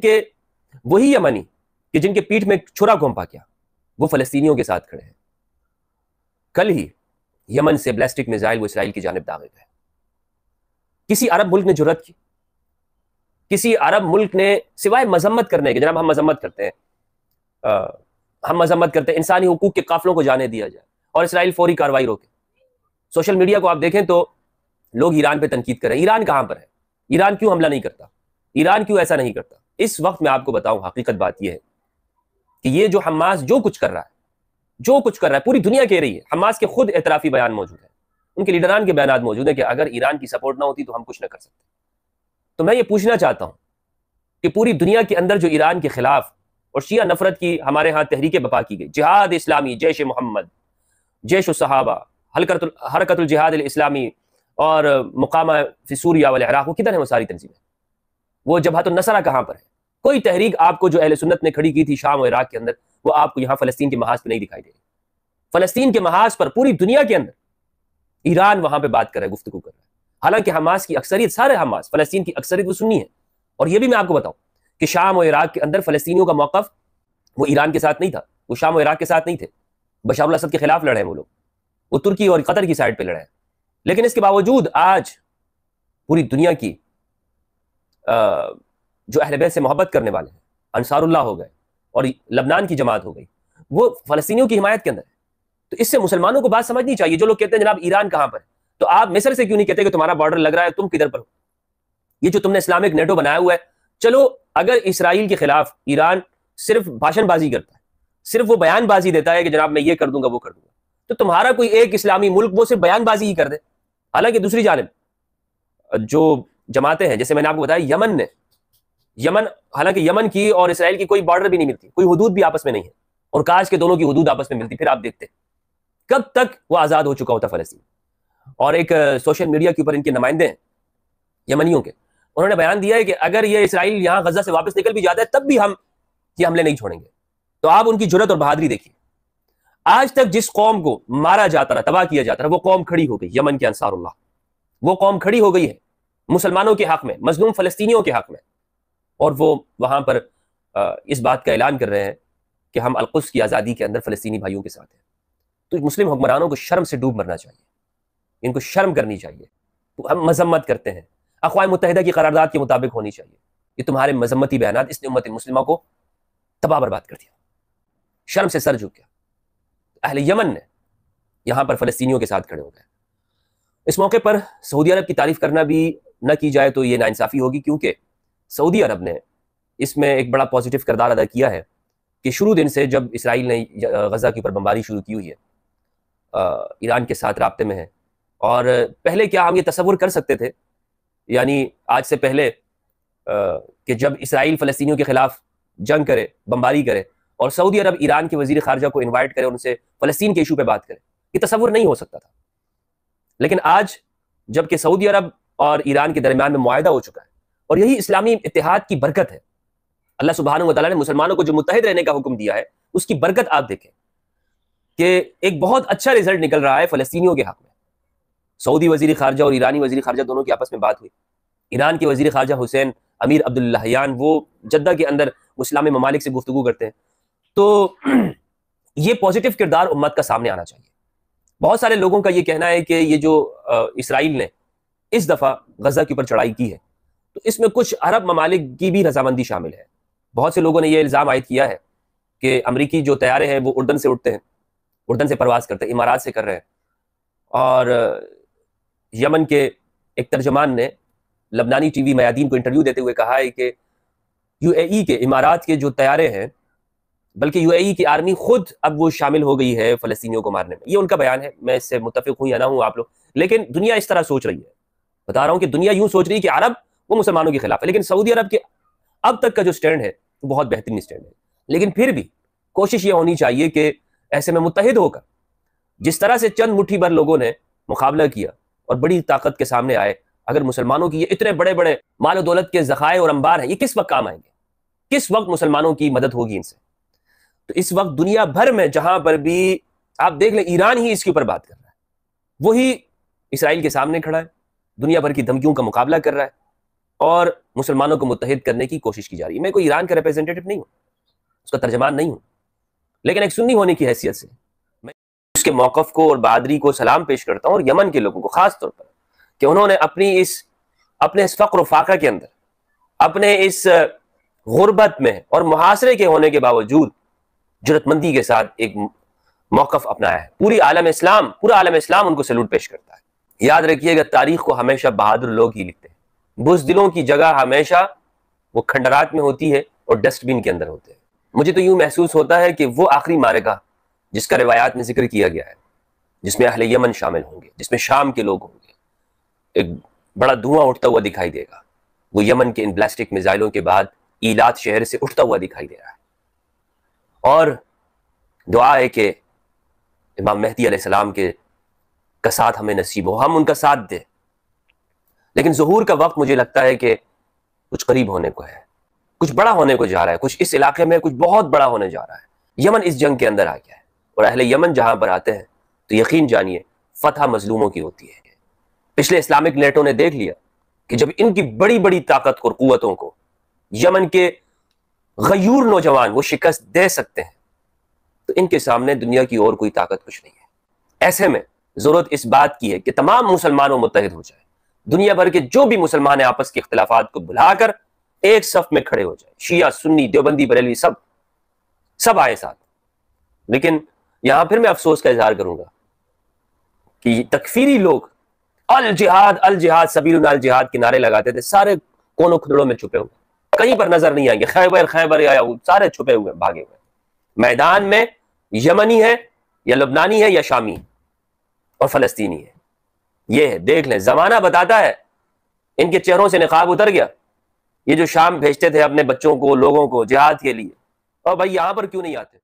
के वही यमनी कि जिनके पीठ में छुरा घोंपा गया वो फलस्तीनियों के साथ खड़े हैं कल ही यमन से ब्लास्टिक मिसाइल वो इसराइल की जानब दागे गए किसी अरब मुल्क ने जरूरत की किसी अरब मुल्क ने सिवाय मजम्मत करने के जनाब हम मजम्मत करते हैं आ, हम मजम्मत करते हैं इंसानी हकूक के काफलों को जाने दिया जाए और इसराइल फौरी कार्रवाई रोके सोशल मीडिया को आप देखें तो लोग ईरान पर तनकीद करें ईरान कहां पर है ईरान क्यों हमला नहीं करता ईरान क्यों ऐसा नहीं करता इस वक्त मैं आपको बताऊं हकीकत बात यह है कि ये जो हमास जो कुछ कर रहा है जो कुछ कर रहा है पूरी दुनिया कह रही है हमास के खुद एतराफी बयान मौजूद है उनके लीडरान के बयान मौजूद है कि अगर ईरान की सपोर्ट ना होती तो हम कुछ ना कर सकते तो मैं ये पूछना चाहता हूँ कि पूरी दुनिया के अंदर जो ईरान के खिलाफ और शिया नफरत की हमारे यहाँ तहरीकें बपा की गई जहाद इस्लामी जैश मोहम्मद जैश सहाबा हरकत हरकत जिहाद इस्लामी और मुकामा फिसूरिया वाले इराक किधर है वो सारी तंजीमें वो जबहत नसरा कहाँ पर है कोई तहरीक आपको जो अहल सुन्नत ने खड़ी की थी शाम और इराक के अंदर वो आपको यहाँ फलस्तीन के महाज पर नहीं दिखाई देगी फलस्तीन के महाज पर पूरी दुनिया के अंदर ईरान वहां पर बात कर रहा है गुफ्तु कर रहा है हालांकि हमास की अक्सरियत सारे हमास फलस्तीन की अक्सरियत वो सुनी है और यह भी मैं आपको बताऊं कि शाम और इराक के अंदर फलस्तियों का मौकफ वो ईरान के साथ नहीं था वो शाम और इराक के साथ नहीं थे बशार असद के खिलाफ लड़े हैं वो लोग वो तुर्की और कतर की साइड पर लड़े हैं लेकिन इसके बावजूद आज पूरी दुनिया की जो अहल से मोहब्बत करने वाले हैं अनसारुल्ला हो गए और लबनान की जमात हो गई वो फलस्तियों की हिमायत के अंदर है तो इससे मुसलमानों को बात समझनी चाहिए जो लोग कहते हैं जनाब ईरान कहाँ पर तो आप मिसर से क्यों नहीं कहते कि तुम्हारा बॉर्डर लग रहा है तुम किधर पर हो ये जो तुमने इस्लामिक नेटो बनाया हुआ है चलो अगर इसराइल के खिलाफ ईरान सिर्फ भाषणबाजी करता है सिर्फ वो बयानबाजी देता है कि जनाब मैं ये कर दूंगा वो कर दूंगा तो तुम्हारा कोई एक इस्लामी मुल्क वो सिर्फ बयानबाजी ही कर दे हालांकि दूसरी जानब जो जमाते हैं जैसे मैंने आपको बताया यमन ने यमन हालांकि यमन की और इसराइल की कोई बॉर्डर भी नहीं मिलती कोई हदूद भी आपस में नहीं है और काज के दोनों की हदूद आपस में मिलती फिर आप देखते कब तक वो आज़ाद हो चुका होता फलस्तीन और एक सोशल मीडिया के ऊपर इनके नुमाइंदे हैं यमनियों के उन्होंने बयान दिया है कि अगर ये इसराइल यहाँ गजा से वापस निकल भी जाता है तब भी हम ये हमले नहीं छोड़ेंगे तो आप उनकी जरूरत और बहादरी देखिए आज तक जिस कौम को मारा जाता रहा तबाह किया जाता रहा वो कौम खड़ी हो गई यमन के अंसारुल्लाह वो कौम खड़ी हो गई है मुसलमानों के हक में मजलूम फलस्तियों के हक में और वो वहां पर इस बात का ऐलान कर रहे हैं कि हम अलकुस की आज़ादी के अंदर फलस्तनी भाइयों के साथ हैं तो मुस्लिम हुक्मरानों को शर्म से डूब मरना चाहिए इनको शर्म करनी चाहिए तो हम मजम्मत करते हैं अकवा मुतहदा की करारदाद के मुताबिक होनी चाहिए ये तुम्हारे मजम्मती बयान इसने उम्मत मुस्लिमा को तबाह बर्बाद कर दिया शर्म से सर झुक गया अहल यमन ने यहाँ पर फलस्तियों के साथ खड़े हो गए इस मौके पर सऊदी अरब की तारीफ करना भी न की जाए तो ये नासाफी होगी क्योंकि सऊदी अरब ने इसमें एक बड़ा पॉजिटिव किरदार अदा किया है कि शुरू दिन से जब इसराइल ने गज़ा के ऊपर बमबारी शुरू की हुई है ईरान के साथ रबते में है और पहले क्या हम ये तस्वुर कर सकते थे यानी आज से पहले कि जब इसराइल फ़लस्तियों के ख़िलाफ़ जंग करे बम्बारी करे और सऊदी अरब ईरान के वजीर खारजा को इन्वाइट करे उनसे फ़लस्तीन के इशू पर बात करे ये तस्वुर नहीं हो सकता था लेकिन आज जबकि सऊदी अरब और ईरान के दरमियान में माहा हो चुका है और यही इस्लामी इतिहाद की बरकत है अल्लाह सुबहान तला ने मुसलमानों को जो मुतहद रहने का हुक्म दिया है उसकी बरकत आप देखें कि एक बहुत अच्छा रिजल्ट निकल रहा है फलस्तियों के हक में सऊदी वजीर खारजा और ईरानी वजीर खारजा दोनों की आपस में बात हुई ईरान के वजीर खारजा हुसैन अमीर अब्दुल्लाहयान वो जद्दा के अंदर मुस्लिम ममालिक से गुफ्तु करते हैं तो ये पॉजिटिव किरदार उम्मत का सामने आना चाहिए बहुत सारे लोगों का ये कहना है कि ये जो इसराइल ने इस दफा गजा के ऊपर चढ़ाई की है तो इसमें कुछ अरब ममालिक की भी रजामंदी शामिल है बहुत से लोगों ने यह इल्ज़ाम आयद किया है कि अमरीकी जो तैयारे हैं वो उर्दन से उठते हैं उर्दन से प्रवास करते हैं इमारात से कर रहे हैं और यमन के एक तर्जमान ने लबनानी टीवी मयादीन को इंटरव्यू देते हुए कहा है कि यूएई के इमारात के जो तैयारे हैं बल्कि यूएई की आर्मी खुद अब वो शामिल हो गई है फलस्तियों को मारने में ये उनका बयान है मैं इससे मुतफिक हूँ या ना हूँ आप लोग लेकिन दुनिया इस तरह सोच रही है बता रहा हूं कि दुनिया यूं सोच रही है कि अरब वो मुसलमानों के खिलाफ है लेकिन सऊदी अरब के अब तक का जो स्टैंड है वो बहुत बेहतरीन स्टैंड है लेकिन फिर भी कोशिश ये होनी चाहिए कि ऐसे में मुतहद होकर जिस तरह से चंद मुठ्ठी भर लोगों ने मुकाबला किया और बड़ी ताकत के सामने आए अगर मुसलमानों की ये इतने बड़े बड़े माल दौलत के जखाए और अंबार हैं ये किस वक्त काम आएंगे किस वक्त मुसलमानों की मदद होगी इनसे तो इस वक्त दुनिया भर में जहां पर भी आप देख लें ईरान ही इसके ऊपर बात कर रहा है वही इसराइल के सामने खड़ा है दुनिया भर की धमकियों का मुकाबला कर रहा है और मुसलमानों को मुतहद करने की कोशिश की जा रही है मैं कोई ईरान का रिप्रेजेंटेटिव नहीं हूँ उसका तर्जमान नहीं हूँ लेकिन एक सुन्नी होने की हैसियत से मैं उसके मौकफ को और बहादरी को सलाम पेश करता हूँ और यमन के लोगों को खास तौर पर कि उन्होंने अपनी इस अपने इस फ़क्र फाका के अंदर अपने इस गुर्बत में और मुहासरे के होने के बावजूद जरूरतमंदी के साथ एक मौकफ अपनाया है पूरी आलम इस्लाम पूरा आलम इस्लाम उनको सल्यूट पेश करता है याद रखिएगा तारीख को हमेशा बहादुर लोग ही लिखते हैं बुजदिलों की जगह हमेशा वो खंडरात में होती है और डस्टबिन के अंदर होते हैं मुझे तो यूं महसूस होता है कि वो आखिरी मारेगा जिसका रिवायात में जिक्र किया गया है जिसमें अहले यमन शामिल होंगे जिसमें शाम के लोग होंगे एक बड़ा धुआं उठता हुआ दिखाई देगा वो यमन के इन ब्लास्टिक मिजाइलों के बाद ईलात शहर से उठता हुआ दिखाई दे रहा है और दुआ है कि इमाम महदी के का साथ हमें नसीब हो हम उनका साथ दें लेकिन जहूर का वक्त मुझे लगता है कि कुछ करीब होने को है कुछ बड़ा होने को जा रहा है कुछ इस इलाके में कुछ बहुत बड़ा होने जा रहा है यमन इस जंग के अंदर आ गया है और अहले यमन जहां पर आते हैं तो यकीन जानिए फतह मजलूमों की होती है पिछले इस्लामिक नेटों ने देख लिया कि जब इनकी बड़ी बड़ी ताकत और कुतों को यमन के गयूर नौजवान वो शिकस्त दे सकते हैं तो इनके सामने दुनिया की और कोई ताकत कुछ नहीं है ऐसे में जरूरत इस बात की है कि तमाम मुसलमानों मुतहद हो जाए दुनिया भर के जो भी मुसलमान है आपस के इख्तलाफात को भुलाकर एक सफ में खड़े हो जाए शिया सुन्नी देवबंदी बरेली सब सब आए साथ लेकिन यहां फिर मैं अफसोस का इजहार करूंगा कि तकफीरी लोग अल जिहाद अल जिहाद सबील अल जिहाद के नारे लगाते थे सारे कोनों खुदड़ों में छुपे हुए कहीं पर नजर नहीं आएंगे खैबर खैबर आया सारे छुपे हुए भागे हुए मैदान में यमनी है या लुबनानी है या शामी है और फलस्तीनी है ये है देख लें जमाना बताता है इनके चेहरों से निकाब उतर गया ये जो शाम भेजते थे अपने बच्चों को लोगों को जिहाद के लिए और भाई यहां पर क्यों नहीं आते